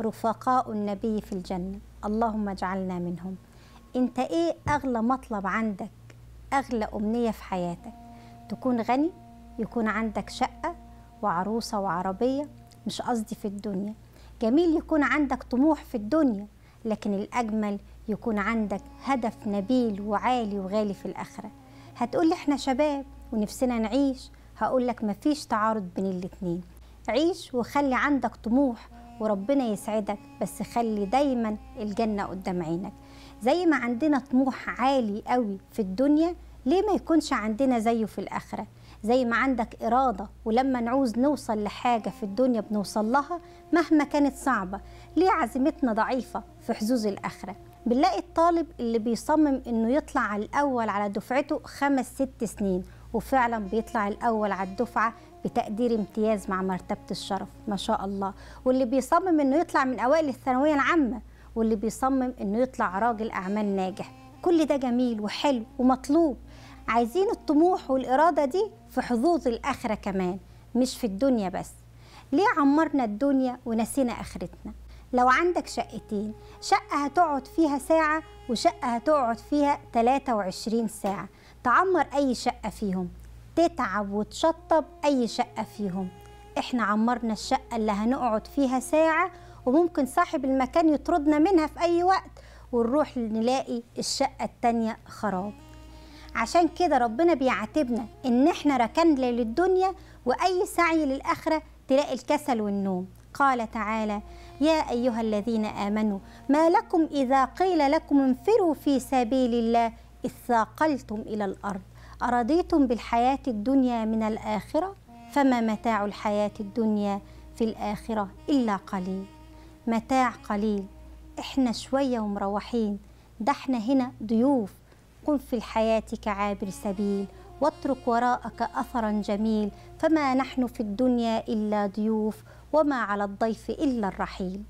رفقاء النبي في الجنة اللهم اجعلنا منهم انت ايه اغلى مطلب عندك اغلى امنية في حياتك تكون غني يكون عندك شقة وعروسة وعربية مش قصدي في الدنيا جميل يكون عندك طموح في الدنيا لكن الأجمل يكون عندك هدف نبيل وعالي وغالي في الآخرة هتقولي احنا شباب ونفسنا نعيش هقولك مفيش تعارض بين الاتنين عيش وخلي عندك طموح وربنا يسعدك بس خلي دايما الجنة قدام عينك زي ما عندنا طموح عالي قوي في الدنيا ليه ما يكونش عندنا زيه في الآخرة زي ما عندك إرادة ولما نعوز نوصل لحاجة في الدنيا بنوصل لها مهما كانت صعبة ليه عزيمتنا ضعيفة في حظوظ الآخرة بنلاقي الطالب اللي بيصمم إنه يطلع على الأول على دفعته خمس ست سنين وفعلا بيطلع الأول على الدفعة بتقدير امتياز مع مرتبة الشرف ما شاء الله واللي بيصمم أنه يطلع من أوائل الثانوية العامة واللي بيصمم أنه يطلع راجل أعمال ناجح كل ده جميل وحلو ومطلوب عايزين الطموح والإرادة دي في حظوظ الآخرة كمان مش في الدنيا بس ليه عمرنا الدنيا ونسينا آخرتنا لو عندك شقتين شقة هتقعد فيها ساعة وشقة هتقعد فيها 23 ساعة تعمر أي شقة فيهم تتعب وتشطب أي شقة فيهم إحنا عمرنا الشقة اللي هنقعد فيها ساعة وممكن صاحب المكان يطردنا منها في أي وقت ونروح نلاقي الشقة التانية خراب عشان كده ربنا بيعاتبنا إن إحنا ركننا للدنيا وأي سعي للآخرة تلاقي الكسل والنوم قال تعالى يا أيها الذين آمنوا ما لكم إذا قيل لكم انفروا في سبيل الله إذ ثاقلتم إلى الأرض أرضيتم بالحياة الدنيا من الآخرة فما متاع الحياة الدنيا في الآخرة إلا قليل متاع قليل إحنا شوية ومروحين ده احنا هنا ضيوف قم في الحياة كعابر سبيل واترك وراءك أثرا جميل فما نحن في الدنيا إلا ضيوف وما على الضيف إلا الرحيل